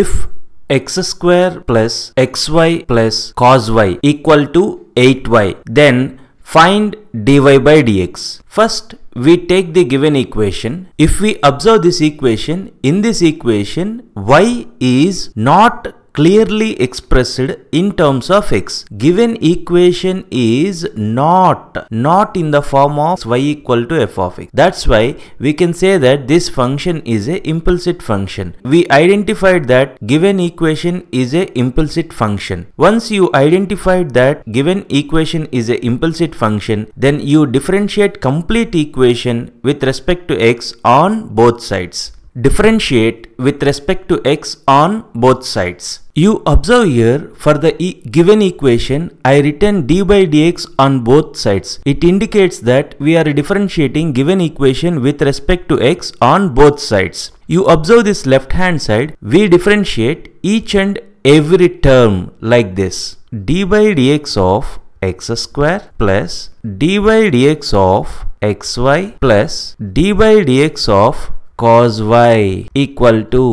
if x square plus xy plus cos y equal to 8y then find dy by dx. First we take the given equation. If we observe this equation, in this equation y is not clearly expressed in terms of x. Given equation is not, not in the form of y equal to f of x. That's why we can say that this function is a implicit function. We identified that given equation is a implicit function. Once you identified that given equation is a implicit function, then you differentiate complete equation with respect to x on both sides differentiate with respect to x on both sides. You observe here for the e given equation I written d by dx on both sides. It indicates that we are differentiating given equation with respect to x on both sides. You observe this left hand side we differentiate each and every term like this d by dx of x square plus d by dx of xy plus d by dx of cos y equal to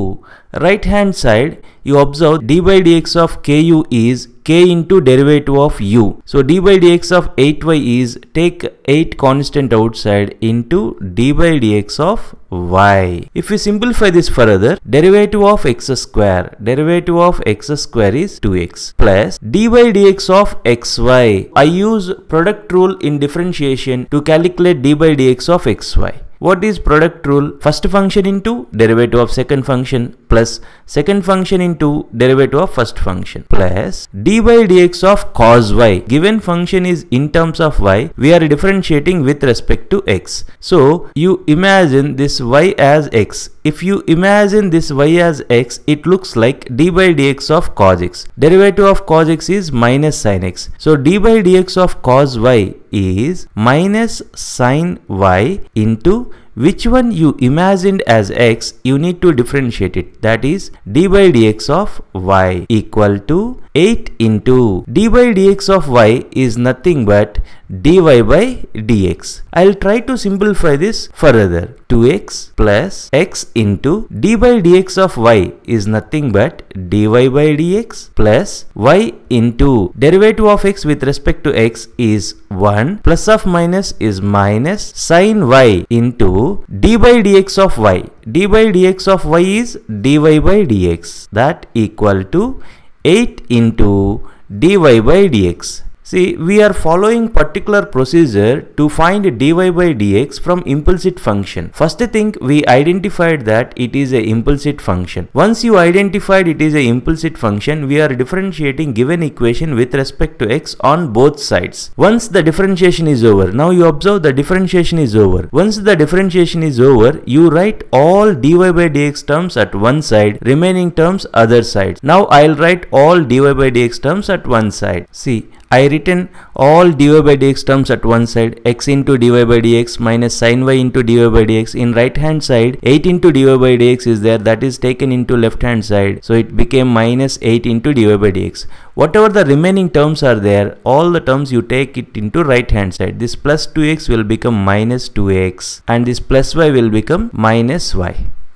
right hand side you observe d by dx of ku is k into derivative of u. So d by dx of 8y is take 8 constant outside into d by dx of y. If we simplify this further, derivative of x square, derivative of x square is 2x plus d by dx of xy. I use product rule in differentiation to calculate d by dx of xy. What is product rule? First function into derivative of second function plus second function into derivative of first function plus d by dx of cos y. Given function is in terms of y, we are differentiating with respect to x. So you imagine this y as x if you imagine this y as x, it looks like d by dx of cos x. Derivative of cos x is minus sin x. So d by dx of cos y is minus sin y into which one you imagined as x, you need to differentiate it. That is d by dx of y equal to 8 into d by dx of y is nothing but dy by dx. I'll try to simplify this further. 2x plus x into d by dx of y is nothing but dy by dx plus y into derivative of x with respect to x is 1 plus of minus is minus sine y into d by dx of y. d by dx of y is dy by dx that equal to 8 into dy by dx. See, we are following particular procedure to find dy by dx from implicit function. First thing, we identified that it is a implicit function. Once you identified it is a implicit function, we are differentiating given equation with respect to x on both sides. Once the differentiation is over, now you observe the differentiation is over. Once the differentiation is over, you write all dy by dx terms at one side, remaining terms other side. Now I'll write all dy by dx terms at one side. See, I written all dy by dx terms at one side x into dy by dx minus sine y into dy by dx in right hand side 8 into dy by dx is there that is taken into left hand side so it became minus 8 into dy by dx whatever the remaining terms are there all the terms you take it into right hand side this plus 2x will become minus 2x and this plus y will become minus y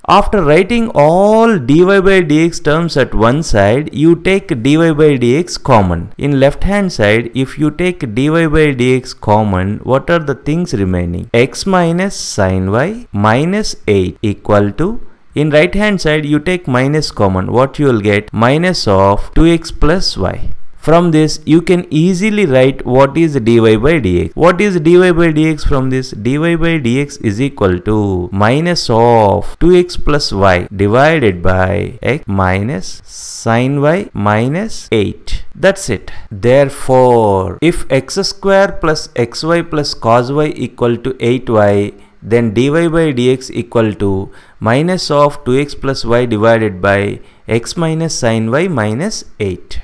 after writing all dy by dx terms at one side, you take dy by dx common. In left hand side, if you take dy by dx common, what are the things remaining? x minus sine y minus 8 equal to in right hand side you take minus common what you will get minus of 2x plus y. From this, you can easily write what is dy by dx. What is dy by dx from this? dy by dx is equal to minus of 2x plus y divided by x minus sine y minus 8. That's it. Therefore, if x square plus xy plus cos y equal to 8y, then dy by dx equal to minus of 2x plus y divided by x minus sine y minus 8.